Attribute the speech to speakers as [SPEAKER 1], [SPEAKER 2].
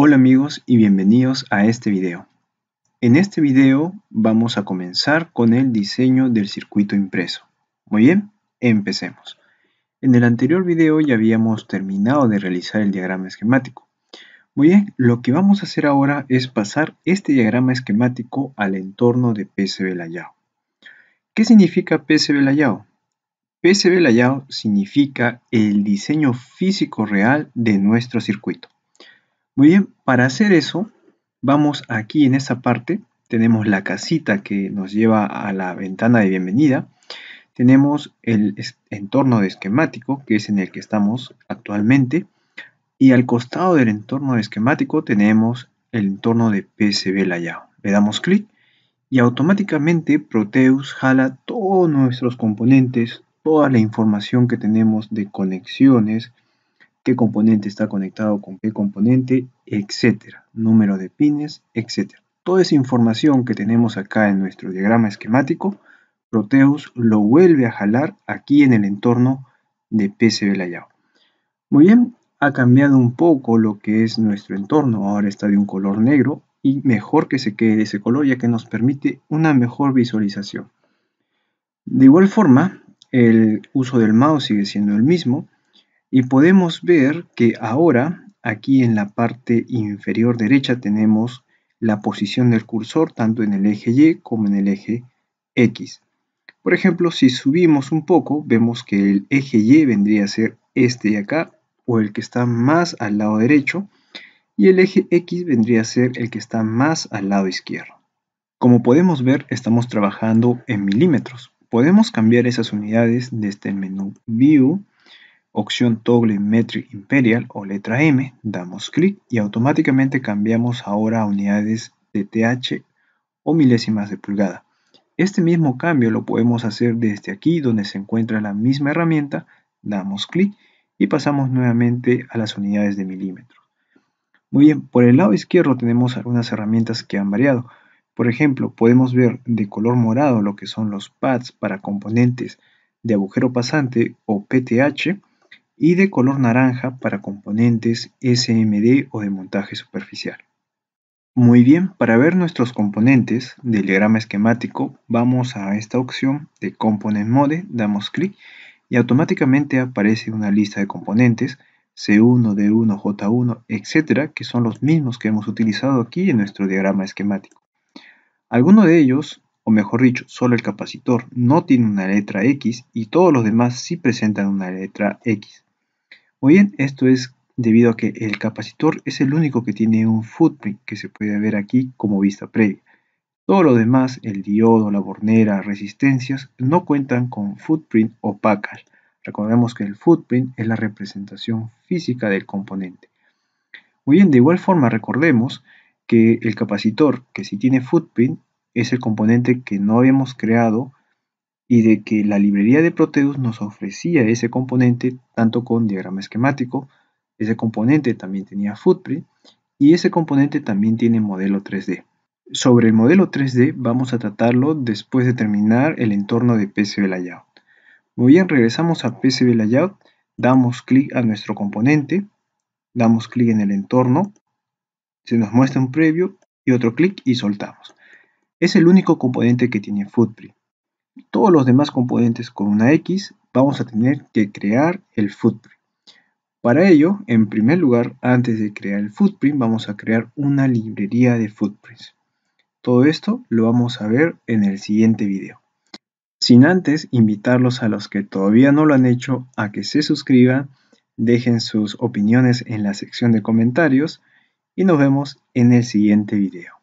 [SPEAKER 1] Hola amigos y bienvenidos a este video. En este video vamos a comenzar con el diseño del circuito impreso. Muy bien, empecemos. En el anterior video ya habíamos terminado de realizar el diagrama esquemático. Muy bien, lo que vamos a hacer ahora es pasar este diagrama esquemático al entorno de PCB Layout. ¿Qué significa PCB Layout? PCB Layout significa el diseño físico real de nuestro circuito. Muy bien, para hacer eso, vamos aquí en esta parte, tenemos la casita que nos lleva a la ventana de bienvenida, tenemos el entorno de esquemático, que es en el que estamos actualmente, y al costado del entorno de esquemático tenemos el entorno de PCB Layout. Le damos clic y automáticamente Proteus jala todos nuestros componentes, toda la información que tenemos de conexiones, qué componente está conectado con qué componente etcétera, número de pines, etcétera. Toda esa información que tenemos acá en nuestro diagrama esquemático, Proteus lo vuelve a jalar aquí en el entorno de PCB Layout. Muy bien, ha cambiado un poco lo que es nuestro entorno, ahora está de un color negro y mejor que se quede ese color ya que nos permite una mejor visualización. De igual forma, el uso del mouse sigue siendo el mismo y podemos ver que ahora Aquí en la parte inferior derecha tenemos la posición del cursor tanto en el eje Y como en el eje X. Por ejemplo, si subimos un poco, vemos que el eje Y vendría a ser este de acá, o el que está más al lado derecho, y el eje X vendría a ser el que está más al lado izquierdo. Como podemos ver, estamos trabajando en milímetros. Podemos cambiar esas unidades desde el este menú View opción doble Metric Imperial o letra M, damos clic y automáticamente cambiamos ahora a unidades de TH o milésimas de pulgada. Este mismo cambio lo podemos hacer desde aquí donde se encuentra la misma herramienta, damos clic y pasamos nuevamente a las unidades de milímetros. Muy bien, por el lado izquierdo tenemos algunas herramientas que han variado. Por ejemplo, podemos ver de color morado lo que son los pads para componentes de agujero pasante o PTH y de color naranja para componentes SMD o de montaje superficial. Muy bien, para ver nuestros componentes del diagrama esquemático, vamos a esta opción de Component Mode, damos clic y automáticamente aparece una lista de componentes C1, D1, J1, etcétera, que son los mismos que hemos utilizado aquí en nuestro diagrama esquemático. Alguno de ellos, o mejor dicho, solo el capacitor no tiene una letra X y todos los demás sí presentan una letra X. Muy bien, esto es debido a que el capacitor es el único que tiene un footprint que se puede ver aquí como vista previa. Todo lo demás, el diodo, la bornera, resistencias, no cuentan con footprint o Recordemos que el footprint es la representación física del componente. Muy bien, de igual forma recordemos que el capacitor, que si tiene footprint, es el componente que no habíamos creado y de que la librería de Proteus nos ofrecía ese componente tanto con diagrama esquemático, ese componente también tenía footprint y ese componente también tiene modelo 3D. Sobre el modelo 3D vamos a tratarlo después de terminar el entorno de PCB Layout. Muy bien, regresamos a PCB Layout, damos clic a nuestro componente, damos clic en el entorno, se nos muestra un preview y otro clic y soltamos. Es el único componente que tiene footprint todos los demás componentes con una X, vamos a tener que crear el footprint. Para ello, en primer lugar, antes de crear el footprint, vamos a crear una librería de footprints. Todo esto lo vamos a ver en el siguiente video. Sin antes invitarlos a los que todavía no lo han hecho a que se suscriban, dejen sus opiniones en la sección de comentarios y nos vemos en el siguiente video.